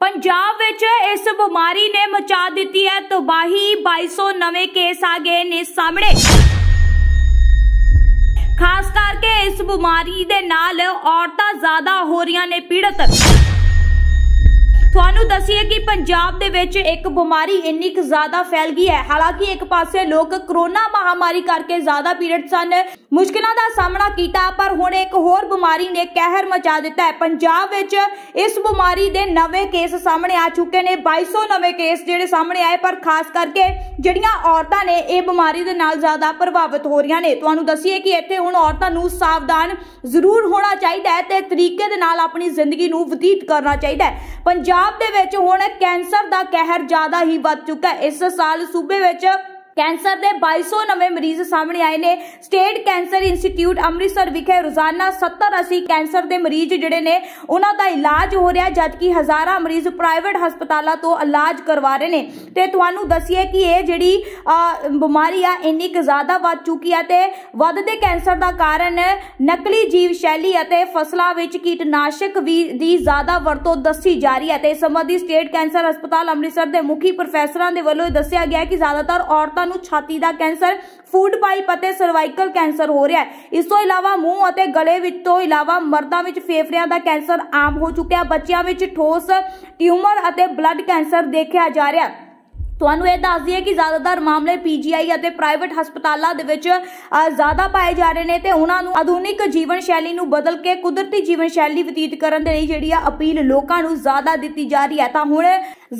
ਪੰਜਾਬ ਵਿੱਚ ਇਸ ਬਿਮਾਰੀ ਨੇ ਮਚਾ ਦਿੱਤੀ ਹੈ ਤਬਾਹੀ 2200 ਨਵੇਂ ਕੇਸ ਆ ਗਏ ਨੇ ਸਾਹਮਣੇ ਖਾਸ ਕਰਕੇ ਇਸ ਬਿਮਾਰੀ ਦੇ ਨਾਲ ਔਰਤਾਂ ਜ਼ਿਆਦਾ ਹੋ ਰਹੀਆਂ ਨੇ ਪੀੜਤ ਤੁਹਾਨੂੰ ਦੱਸੀਏ ਕਿ ਪੰਜਾਬ ਦੇ ਵਿੱਚ ਇੱਕ ਬਿਮਾਰੀ ਇੰਨੀ ਕੁ ਜ਼ਿਆਦਾ ਫੈਲ ਗਈ ਹੈ ਹਾਲਾਂਕਿ ਇੱਕ ਪਾਸੇ ਲੋਕ ਕਰੋਨਾ ਮਹਾਮਾਰੀ ਕਰਕੇ ਜ਼ਿਆਦਾ ਪੀੜਤ ਸਨ ਮੁਸ਼ਕਲਾਂ ਦਾ ਸਾਹਮਣਾ ਕੀਤਾ ਪਰ ਹੁਣ ਇੱਕ ਹੋਰ ਬਿਮਾਰੀ ਨੇ ਕਹਿਰ ਮਚਾ ਦਿੱਤਾ ਹੈ ਪੰਜਾਬ ਵਿੱਚ ਇਸ ਬਿਮਾਰੀ ਦੇ ਨਵੇਂ ਕੇਸ ਸਾਹਮਣੇ ਆ ਚੁੱਕੇ ਨੇ 2200 ਨਵੇਂ ਕੇਸ ਜਿਹੜੇ ਸਾਹਮਣੇ ਆਏ ਪਰ ਖਾਸ ਕਰਕੇ ਜਿਹੜੀਆਂ ਔਰਤਾਂ ਨੇ ਇਹ ਬਿਮਾਰੀ ਦੇ ਨਾਲ ਜ਼ਿਆਦਾ ਪ੍ਰਭਾਵਿਤ ਹੋ ਰਹੀਆਂ ਨੇ ਤੁਹਾਨੂੰ ਦੱਸੀਏ ਕਿ ਇੱਥੇ ਹੁਣ ਔਰਤਾਂ ਨੂੰ ਸਾਵਧਾਨ ਜ਼ਰੂਰ ਹੋਣਾ ਚਾਹੀਦਾ ਹੈ ਤੇ ਤਰੀਕੇ ਦੇ ਨਾਲ ਆਪਣੀ ਜ਼ਿੰਦਗੀ ਨੂੰ ਵਧੀਤ ਕਰਨਾ ਚਾਹੀਦਾ ਹੈ ਪੰਜਾਬ ਪੰਜਾਬ ਦੇ ਵਿੱਚ ਹੁਣ ਕੈਂਸਰ ਦਾ ਕਹਿਰ ਜ਼ਿਆਦਾ ਹੀ ਵੱਧ ਚੁੱਕਾ ਹੈ ਇਸ ਸਾਲ ਸੂਬੇ ਵਿੱਚ ਕੈਂਸਰ ਦੇ 2200 ਨਵੇਂ ਮਰੀਜ਼ ਸਾਹਮਣੇ ਆਏ ਨੇ ਸਟੇਟ ਕੈਂਸਰ ਇੰਸਟੀਚਿਊਟ ਅੰਮ੍ਰਿਤਸਰ ਵਿਖੇ ਰੋਜ਼ਾਨਾ 70 80 ਕੈਂਸਰ ਦੇ ਮਰੀਜ਼ ਜਿਹੜੇ ਨੇ ਉਹਨਾਂ ਦਾ ਇਲਾਜ ਹੋ ਰਿਹਾ ਜਦਕਿ ਹਜ਼ਾਰਾਂ ਮਰੀਜ਼ ਪ੍ਰਾਈਵੇਟ ਹਸਪਤਾਲਾਂ ਤੋਂ ਇਲਾਜ ਕਰਵਾ ਰਹੇ ਨੇ ਤੇ ਤੁਹਾਨੂੰ ਦੱਸਿਏ ਕਿ ਇਹ ਜਿਹੜੀ ਬਿਮਾਰੀ ਆ ਇੰਨੀ ਕਿ ਜ਼ਿਆਦਾ ਵੱਧ ਚੁੱਕੀ ਆ ਤੇ ਵੱਧਦੇ ਕੈਂਸਰ ਦਾ ਕਾਰਨ ਨਕਲੀ ਜੀਵ ਸ਼ੈਲੀ ਅਤੇ ਫਸਲਾਂ ਵਿੱਚ ਕੀਟਨਾਸ਼ਕ ਵੀ ਦੀ ਜ਼ਿਆਦਾ ਵਰਤੋਂ ਦੱਸੀ ਜਾ ਰਹੀ ਹੈ ਤੇ ਇਸ ਸੰਬੰਧੀ ਸਟੇਟ ਕੈਂਸਰ ਹਸਪਤਾਲ ਅੰਮ੍ਰਿਤਸਰ ਦੇ ਮੁਖੀ ਪ੍ਰੋਫੈਸਰਾਂ ਦੇ ਵੱਲੋਂ ਦੱਸਿਆ ਗਿਆ ਕਿ ਜ਼ਿਆਦਾਤਰ ਔਰਤਾਂ ਨੂੰ ਛਾਤੀ ਦਾ ਕੈਂਸਰ ਫੂਡ ਪਾਈਪ ਅਤੇ ਸਰਵਾਈਕਲ ਕੈਂਸਰ ਹੋ ਰਿਹਾ ਹੈ ਇਸ ਤੋਂ ਇਲਾਵਾ ਮੂੰਹ ਅਤੇ ਗਲੇ ਵਿੱਚ ਤੋਂ ਇਲਾਵਾ ਮਰਦਾਂ ਵਿੱਚ ਫੇਫੜਿਆਂ ਦਾ ਕੈਂਸਰ ਆਮ ਹੋ ਚੁੱਕਿਆ ਬੱਚਿਆਂ ਵਿੱਚ ਠੋਸ ਟਿਊਮਰ ਅਤੇ ਬਲੱਡ ਕੈਂਸਰ ਦੇਖਿਆ ਜਾ ਰਿਹਾ ਹੈ ਤੁਹਾਨੂੰ ਇਹ ਦੱਸ ਦਈਏ ਕਿ ਜ਼ਿਆਦਾਤਰ ਮਾਮਲੇ ਪੀਜੀਆਈ ਅਤੇ ਪ੍ਰਾਈਵੇਟ ਹਸਪਤਾਲਾਂ ਦੇ ਵਿੱਚ ਜ਼ਿਆਦਾ ਪਾਏ ਜਾ ਰਹੇ ਨੇ ਤੇ ਉਹਨਾਂ ਨੂੰ ਆਧੁਨਿਕ ਜੀਵਨ ਸ਼ੈਲੀ ਨੂੰ ਬਦਲ ਕੇ ਕੁਦਰਤੀ ਜੀਵਨ ਸ਼ੈਲੀ ਬਤੀਤ ਕਰਨ ਦੇ ਲਈ ਜਿਹੜੀ ਆ ਅਪੀਲ ਲੋਕਾਂ ਨੂੰ ਜ਼ਿਆਦਾ ਦਿੱਤੀ ਜਾ ਰਹੀ ਹੈ ਤਾਂ ਹੁਣ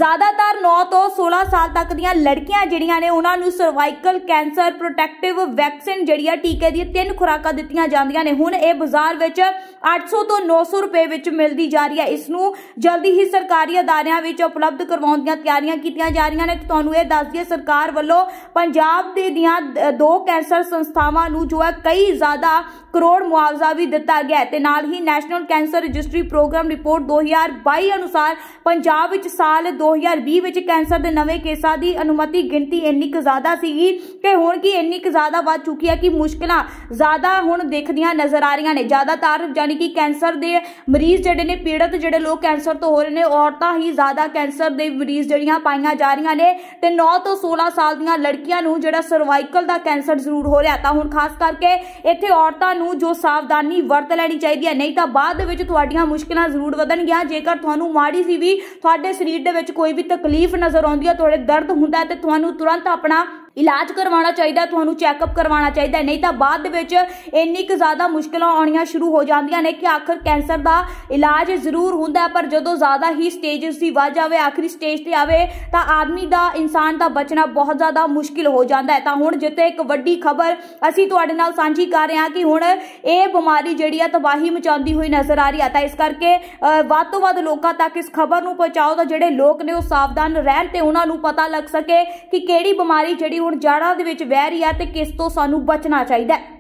ਜ਼ਿਆਦਾਤਰ 9 ਤੋਂ 16 ਸਾਲ ਤੱਕ ਦੀਆਂ ਲੜਕੀਆਂ ਜਿਹੜੀਆਂ ਨੇ ਉਹਨਾਂ ਨੂੰ ਸਰਵਾਈਕਲ ਕੈਂਸਰ ਪ੍ਰੋਟੈਕਟਿਵ ਵੈਕਸੀਨ ਜਿਹੜੀ ਆ ਟੀਕੇ ਦੀ ਤਿੰਨ ਖੁਰਾਕਾਂ ਦਿੱਤੀਆਂ ਜਾਂਦੀਆਂ ਨੇ ਹੁਣ ਇਹ ਬਾਜ਼ਾਰ ਵਿੱਚ 800 ਤੋਂ 900 ਰੁਪਏ ਵਿੱਚ ਮਿਲਦੀ ਜਾ ਰਹੀ ਹੈ ਇਸ ਨੂੰ ਜਲਦੀ ਹੀ ਸਰਕਾਰੀ ਅਦਾਰਿਆਂ ਵਿੱਚ ਉਪਲਬਧ ਕਰਵਾਉਣ ਦੀਆਂ ਤਿਆਰੀਆਂ ਕੀਤੀਆਂ ਜਾ ਰਹੀਆਂ ਨੇ ਤੇ ਤੁਹਾਨੂੰ ਇਹ ਦੱਸ ਦਈਏ ਸਰਕਾਰ ਵੱਲੋਂ ਪੰਜਾਬ ਦੇ ਦੀਆਂ ਦੋ ਕੈਂਸਰ ਸੰਸਥਾਵਾਂ ਨੂੰ ਜੋ ਹੈ ਕਈ ਜ਼ਿਆਦਾ ਕਰੋੜ ਮੁਆਵਜ਼ਾ ਵੀ ਦਿੱਤਾ ਗਿਆ ਤੇ ਨਾਲ ਹੀ national cancer registry programme report 2022 ਅਨੁਸਾਰ ਪੰਜਾਬ ਵਿੱਚ ਸਾਲ 2020 ਵਿੱਚ ਕੈਂਸਰ ਦੇ ਨਵੇਂ ਕੇਸਾਂ ਦੀ ਅਨੁਮਤੀ ਗਿਣਤੀ ਇੰਨੀ ਕੁ ਜ਼ਿਆਦਾ ਸੀਗੀ ਕਿ ਹੁਣ ਕੀ ਇੰਨੀ ਕੁ ਜ਼ਿਆਦਾ ਵੱਧ ਚੁੱਕੀ ਹੈ ਕਿ ਮੁਸ਼ਕਲਾਂ ਜ਼ਿਆਦਾ ਹੁਣ ਦੇਖਦੀਆਂ ਨਜ਼ਰ ਆ ਰਹੀਆਂ ਨੇ ਜ਼ਿਆਦਾਤਰ ਯਾਨੀ ਕਿ ਕੈਂਸਰ ਦੇ ਮਰੀਜ਼ ਜਿਹੜੇ ਨੇ ਪੀੜਤ ਜਿਹੜੇ ਲੋਕ ਕੈਂਸਰ ਤੋਂ ਹੋ ਰਹੇ ਨੇ ਔਰਤਾਂ ਹੀ ਜ਼ਿਆਦਾ ਕੈਂਸਰ ਦੇ ਮਰੀਜ਼ ਜਿਹੜੀਆਂ ਪਾਈਆਂ ਜਾ ਰਹੀਆਂ ਨੇ ਤੇ 9 ਤੋਂ 16 ਸਾਲ ਦੀਆਂ ਲੜਕੀਆਂ ਨੂੰ ਜਿਹੜਾ ਸਰਵਾਈਕਲ ਦਾ ਕੈਂਸਰ ਜ਼ਰੂਰ ਹੋ ਰਿਹਾ ਤਾਂ ਹੁਣ ਖਾਸ ਕਰਕੇ ਇੱਥੇ ਔਰਤਾਂ ਨੂੰ ਜੋ ਸਾਵਧਾਨੀ ਵਰਤ ਲੈਣੀ ਚਾਹੀਦੀ ਹੈ ਨਹੀਂ ਤਾਂ ਬਾਅਦ ਦੇ ਵਿੱਚ ਤੁਹਾਡੀਆਂ ਮੁਸ਼ਕਲਾਂ ਜ਼ਰੂਰ ਵਧਣਗੀਆਂ ਜੇਕਰ ਤੁਹਾਨੂੰ ਮਾੜੀ ਸੀ ਵੀ ਤੁਹਾਡੇ ਸਰੀਰ ਦੇ ਵਿੱਚ ਕੋਈ ਵੀ ਤਕਲੀਫ ਨਜ਼ਰ ਆਉਂਦੀ ਹੈ ਤੁਹਾਡੇ ਦਰਦ ਹੁੰਦਾ ਤੇ ਤੁਹਾਨੂੰ ਤੁਰੰਤ ਆਪਣਾ ਇਲਾਜ ਕਰਵਾਉਣਾ ਚਾਹੀਦਾ ਤੁਹਾਨੂੰ ਚੈੱਕਅਪ ਕਰਵਾਉਣਾ ਚਾਹੀਦਾ ਨਹੀਂ ਤਾਂ ਬਾਅਦ ਦੇ ਵਿੱਚ ਇੰਨੀ ਕੁ ਜ਼ਿਆਦਾ ਮੁਸ਼ਕਲਾਂ ਆਉਣੀਆਂ ਸ਼ੁਰੂ ਹੋ ਜਾਂਦੀਆਂ ਨੇ ਕਿ ਆਖਰ ਕੈਂਸਰ ਦਾ ਇਲਾਜ ਜ਼ਰੂਰ ਹੁੰਦਾ ਪਰ ਜਦੋਂ ਜ਼ਿਆਦਾ ਹੀ ਸਟੇਜਸ ਦੀ ਵੱਧ ਜਾਵੇ ਆਖਰੀ ਸਟੇਜ ਤੇ ਆਵੇ ਤਾਂ ਆਦਮੀ ਦਾ ਇਨਸਾਨ ਦਾ ਬਚਣਾ ਬਹੁਤ ਜ਼ਿਆਦਾ ਮੁਸ਼ਕਿਲ ਹੋ ਜਾਂਦਾ ਹੈ ਤਾਂ ਹੁਣ ਜਿੱਤੇ ਇੱਕ ਵੱਡੀ ਖਬਰ ਅਸੀਂ ਤੁਹਾਡੇ ਨਾਲ ਸਾਂਝੀ ਕਰ ਰਹੇ ਹਾਂ ਕਿ ਹੁਣ ਇਹ ਬਿਮਾਰੀ ਜਿਹੜੀ ਆ ਤਬਾਹੀ ਮਚਾਉਂਦੀ ਹੋਈ ਨਜ਼ਰ ਆ ਰਹੀ ਆ ਤਾਂ ਇਸ ਕਰਕੇ ਵੱਧ ਤੋਂ ਵੱਧ ਲੋਕਾਂ ਤੱਕ ਇਸ ਖਬਰ ਨੂੰ ਪਹੁੰਚਾਓ ਤਾਂ ਜਿਹੜੇ ਲੋਕ ਨੇ ਉਹ ਸਾਵਧਾਨ ਰਹਿਣ ਤੇ ਉਹਨਾਂ ਨੂੰ ਪਤਾ ਲੱਗ ਸਕੇ ਕਿ ਕਿਹੜੀ ਬਿਮਾਰੀ ਜਿਹੜੀ ਹੁਣ ਜਾੜਾ ਦੇ ਵਿੱਚ ਵਹਿ ਰਹੀ ਆ ਤੇ ਕਿਸ ਤੋਂ ਸਾਨੂੰ ਬਚਣਾ ਚਾਹੀਦਾ ਹੈ